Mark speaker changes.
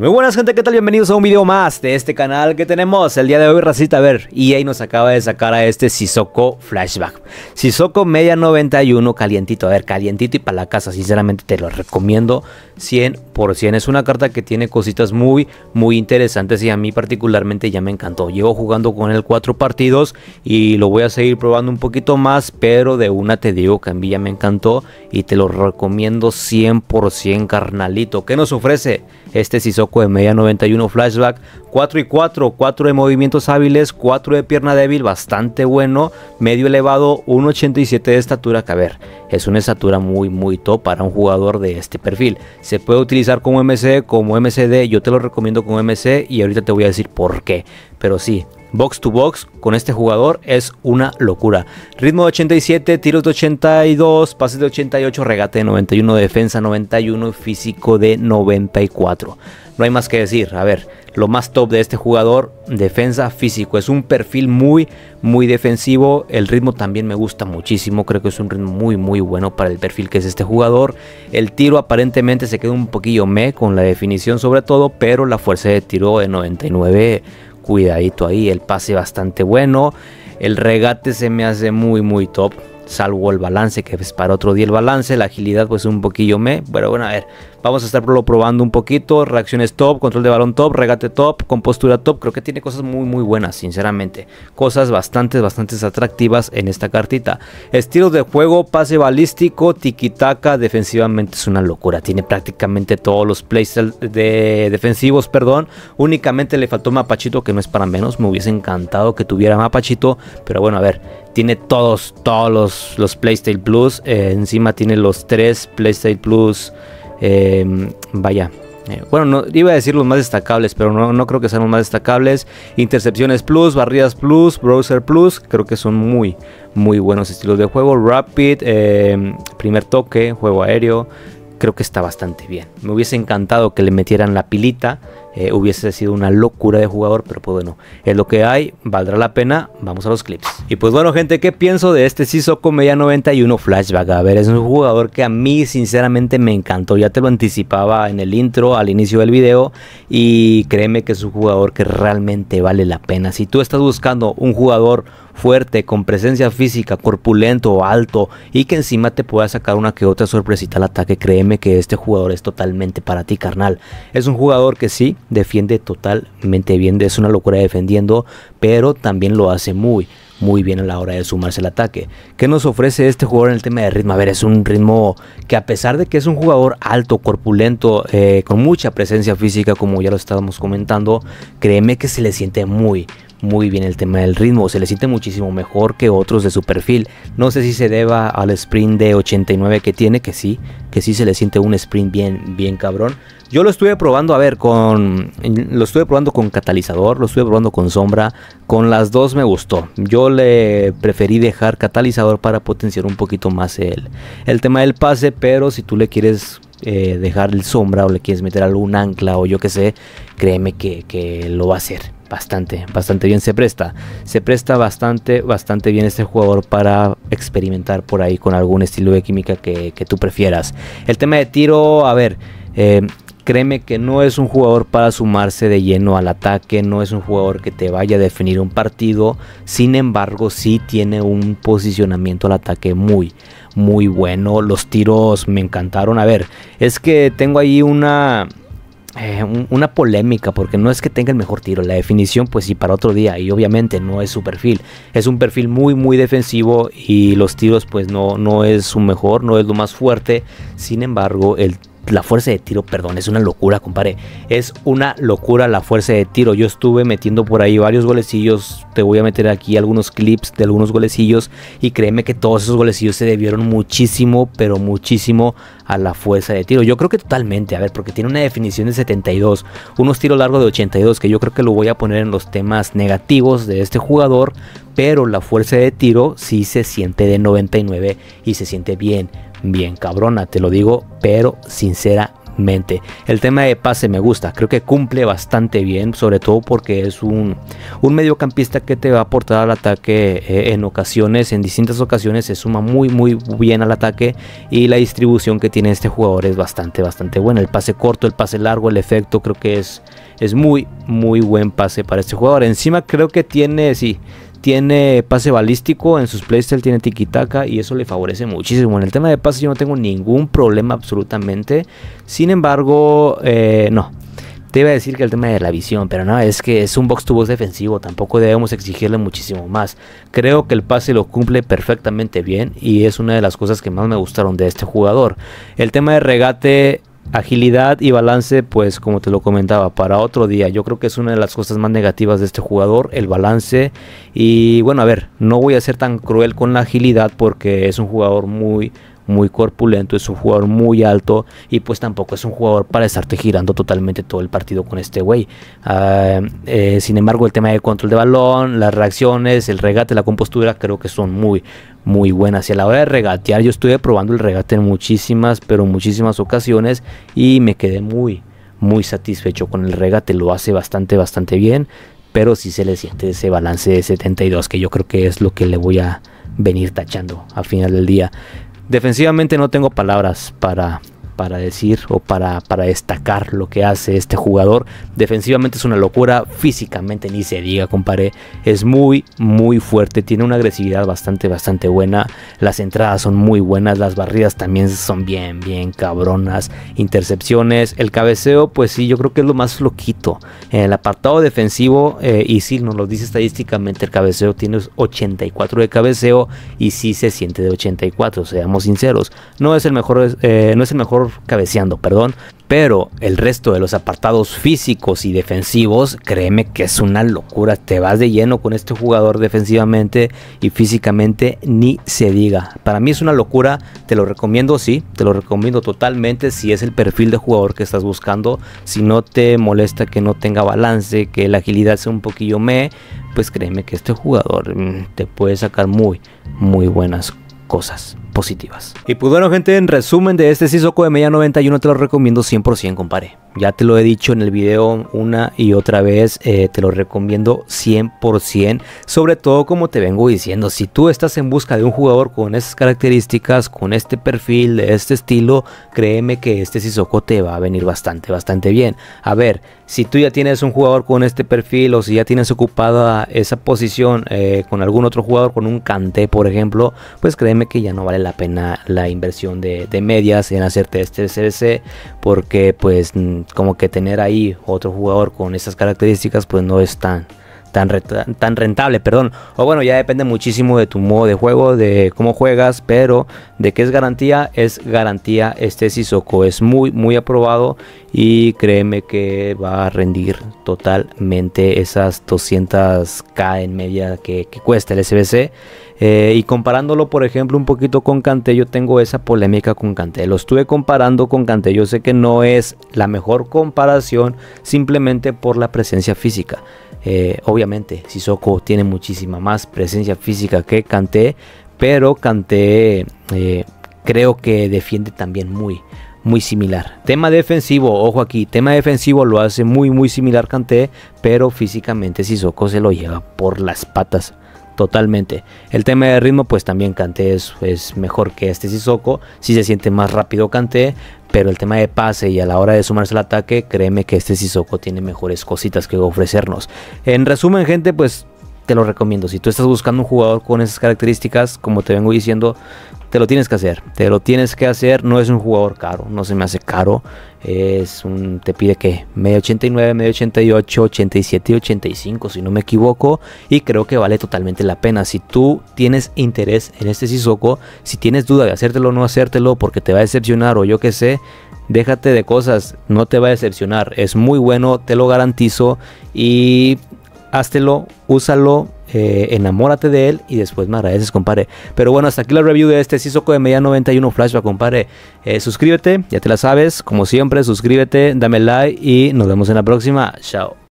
Speaker 1: muy buenas gente, ¿qué tal? Bienvenidos a un video más de este canal que tenemos el día de hoy, racita. A ver, EA nos acaba de sacar a este Sisoko Flashback. Sisoko Media 91, calientito. A ver, calientito y para la casa, sinceramente te lo recomiendo 100%. Es una carta que tiene cositas muy, muy interesantes y a mí particularmente ya me encantó. Llevo jugando con él cuatro partidos y lo voy a seguir probando un poquito más, pero de una te digo que a mí ya me encantó y te lo recomiendo 100% carnalito. ¿Qué nos ofrece? Este Sisoko de media 91 flashback, 4 y 4, 4 de movimientos hábiles, 4 de pierna débil, bastante bueno, medio elevado, 1.87 de estatura, que a ver, es una estatura muy muy top para un jugador de este perfil. Se puede utilizar como MC, como MCD, yo te lo recomiendo como MC y ahorita te voy a decir por qué, pero sí, box to box con este jugador es una locura. Ritmo de 87, tiros de 82, pases de 88, regate de 91, defensa 91, físico de 94. No hay más que decir. A ver, lo más top de este jugador, defensa físico. Es un perfil muy, muy defensivo. El ritmo también me gusta muchísimo. Creo que es un ritmo muy, muy bueno para el perfil que es este jugador. El tiro aparentemente se queda un poquillo me con la definición sobre todo, pero la fuerza de tiro de 99 cuidadito ahí, el pase bastante bueno, el regate se me hace muy muy top, salvo el balance que es para otro día el balance, la agilidad pues un poquillo me, pero bueno a ver, Vamos a estarlo probando un poquito. Reacciones top, control de balón top, regate top, compostura top. Creo que tiene cosas muy muy buenas, sinceramente. Cosas bastante, bastante atractivas en esta cartita. Estilo de juego, pase balístico, tiki-taka. defensivamente es una locura. Tiene prácticamente todos los playstyle de defensivos, perdón. Únicamente le faltó Mapachito, que no es para menos. Me hubiese encantado que tuviera Mapachito. Pero bueno, a ver, tiene todos, todos los, los Plus. Eh, encima tiene los tres playstyle Plus Em, vaya, eh, bueno, no, iba a decir los más destacables, pero no, creo que sean los más destacables. Intercepciones Plus, Barridas Plus, Browser Plus, creo que son muy, muy buenos estilos de juego. Rapid, em, primer toque, juego aéreo, creo que está bastante bien. Me hubiese encantado que le metieran la pilita, eh, hubiese sido una locura de jugador, pero pues bueno, es lo que hay, valdrá la pena, vamos a los clips. Y pues bueno gente, ¿qué pienso de este Sissoko Media 91 Flashback? A ver, es un jugador que a mí sinceramente me encantó, ya te lo anticipaba en el intro, al inicio del video, y créeme que es un jugador que realmente vale la pena. Si tú estás buscando un jugador fuerte, con presencia física, corpulento, alto y que encima te pueda sacar una que otra sorpresita al ataque, créeme que este jugador es totalmente para ti, carnal. Es un jugador que sí, defiende totalmente bien, es una locura defendiendo, pero también lo hace muy, muy bien a la hora de sumarse al ataque. ¿Qué nos ofrece este jugador en el tema de ritmo? A ver, es un ritmo que a pesar de que es un jugador alto, corpulento, eh, con mucha presencia física, como ya lo estábamos comentando, créeme que se le siente muy, muy bien el tema del ritmo, se le siente muchísimo mejor que otros de su perfil. No sé si se deba al sprint de 89 que tiene, que sí, que sí se le siente un sprint bien, bien cabrón. Yo lo estuve probando, a ver, con. Lo estuve probando con catalizador, lo estuve probando con sombra. Con las dos me gustó. Yo le preferí dejar catalizador para potenciar un poquito más el, el tema del pase, pero si tú le quieres eh, dejar el sombra o le quieres meter algún ancla o yo que sé, créeme que, que lo va a hacer bastante, bastante bien. Se presta, se presta bastante, bastante bien este jugador para experimentar por ahí con algún estilo de química que, que tú prefieras. El tema de tiro, a ver, eh, créeme que no es un jugador para sumarse de lleno al ataque, no es un jugador que te vaya a definir un partido, sin embargo sí tiene un posicionamiento al ataque muy, muy bueno, los tiros me encantaron, a ver, es que tengo ahí una, eh, una polémica, porque no es que tenga el mejor tiro, la definición pues sí para otro día, y obviamente no es su perfil, es un perfil muy muy defensivo y los tiros pues no, no es su mejor, no es lo más fuerte, sin embargo el la fuerza de tiro, perdón, es una locura, compadre. Es una locura la fuerza de tiro. Yo estuve metiendo por ahí varios golesillos. Te voy a meter aquí algunos clips de algunos golecillos. Y créeme que todos esos golecillos se debieron muchísimo, pero muchísimo a la fuerza de tiro. Yo creo que totalmente, a ver, porque tiene una definición de 72. Unos tiros largos de 82, que yo creo que lo voy a poner en los temas negativos de este jugador. Pero la fuerza de tiro sí se siente de 99 y se siente bien bien cabrona, te lo digo, pero sinceramente. El tema de pase me gusta, creo que cumple bastante bien, sobre todo porque es un, un mediocampista que te va a aportar al ataque eh, en ocasiones, en distintas ocasiones se suma muy muy bien al ataque y la distribución que tiene este jugador es bastante bastante buena. El pase corto, el pase largo, el efecto creo que es, es muy muy buen pase para este jugador. Encima creo que tiene, sí, tiene pase balístico, en sus playstyle tiene tiki-taka y eso le favorece muchísimo. En el tema de pase yo no tengo ningún problema absolutamente. Sin embargo, eh, no. Te iba a decir que el tema de la visión, pero no, es que es un box to box defensivo, tampoco debemos exigirle muchísimo más. Creo que el pase lo cumple perfectamente bien y es una de las cosas que más me gustaron de este jugador. El tema de regate Agilidad y balance, pues como te lo comentaba, para otro día. Yo creo que es una de las cosas más negativas de este jugador, el balance. Y bueno, a ver, no voy a ser tan cruel con la agilidad porque es un jugador muy, muy corpulento, es un jugador muy alto y pues tampoco es un jugador para estarte girando totalmente todo el partido con este güey. Ah, eh, sin embargo, el tema de control de balón, las reacciones, el regate, la compostura creo que son muy, muy buenas. Y a la hora de regatear, yo estuve probando el regate en muchísimas, pero muchísimas ocasiones y me quedé muy, muy satisfecho con el regate. Lo hace bastante, bastante bien, pero si se le siente ese balance de 72 que yo creo que es lo que le voy a venir tachando a final del día. Defensivamente no tengo palabras para para decir o para, para destacar lo que hace este jugador. Defensivamente es una locura, físicamente ni se diga, compadre. Es muy, muy fuerte, tiene una agresividad bastante, bastante buena. Las entradas son muy buenas, las barridas también son bien, bien cabronas. Intercepciones, el cabeceo, pues sí, yo creo que es lo más loquito. En el apartado defensivo, eh, y sí, nos lo dice estadísticamente, el cabeceo tiene 84 de cabeceo y sí se siente de 84, seamos sinceros. No es el mejor, eh, no es el mejor cabeceando, perdón. Pero el resto de los apartados físicos y defensivos, créeme que es una locura. Te vas de lleno con este jugador defensivamente y físicamente, ni se diga. Para mí es una locura, te lo recomiendo, sí, te lo recomiendo totalmente si es el perfil de jugador que estás buscando. Si no te molesta que no tenga balance, que la agilidad sea un poquillo me, pues créeme que este jugador mm, te puede sacar muy, muy buenas cosas positivas. Y pues bueno gente, en resumen de este Sisoko de media 91 te lo recomiendo 100% compare Ya te lo he dicho en el video una y otra vez, eh, te lo recomiendo 100%. Sobre todo como te vengo diciendo, si tú estás en busca de un jugador con esas características, con este perfil, de este estilo, créeme que este Sisoko te va a venir bastante, bastante bien. A ver, si tú ya tienes un jugador con este perfil o si ya tienes ocupada esa posición eh, con algún otro jugador, con un cante por ejemplo, pues créeme que ya no vale la pena la inversión de, de medias en hacerte este CBC porque pues mm, como que tener ahí otro jugador con esas características pues no es tan tan, rentable, perdón. O bueno, ya depende muchísimo de tu modo de juego, de cómo juegas, pero de qué es garantía, es garantía este Sisoko. Es muy, muy aprobado y créeme que va a rendir totalmente esas 200k en media que, cuesta el SBC. Eh, y comparándolo, por ejemplo, un poquito con Kanté, yo tengo esa polémica con Kanté. Lo estuve comparando con Kanté. Yo sé que no es la mejor comparación simplemente por la presencia física. Eh, obviamente, Sissoko tiene muchísima más presencia física que Kanté, pero Kanté eh, creo que defiende también muy, muy similar. Tema defensivo, ojo aquí, tema defensivo lo hace muy, muy similar Kanté, pero físicamente Sissoko se lo lleva por las patas totalmente. El tema de ritmo, pues también Canté es, mejor que este Sissoko. Si se siente más rápido Canté, pero el tema de pase y a la hora de sumarse al ataque, créeme que este Sissoko tiene mejores cositas que ofrecernos. En resumen, gente, pues te lo recomiendo. Si tú estás buscando un jugador con esas características, como te vengo diciendo, te lo tienes que hacer. Te lo tienes que hacer. No es un jugador caro. No se me hace caro. Es un. Te pide que medio 89, medio 88, 87 y 85, si no me equivoco. Y creo que vale totalmente la pena. Si tú tienes interés en este Sisoko. si tienes duda de hacértelo o no hacértelo porque te va a decepcionar o yo qué sé, déjate de cosas. No te va a decepcionar. Es muy bueno, te lo garantizo. Y háztelo, úsalo, eh, enamórate de él y después me agradeces, compadre. Pero bueno, hasta aquí la review de este Sisoko de Media 91 Flashback, compadre. Eh, suscríbete, ya te la sabes. Como siempre, suscríbete, dame like y nos vemos en la próxima. Chao.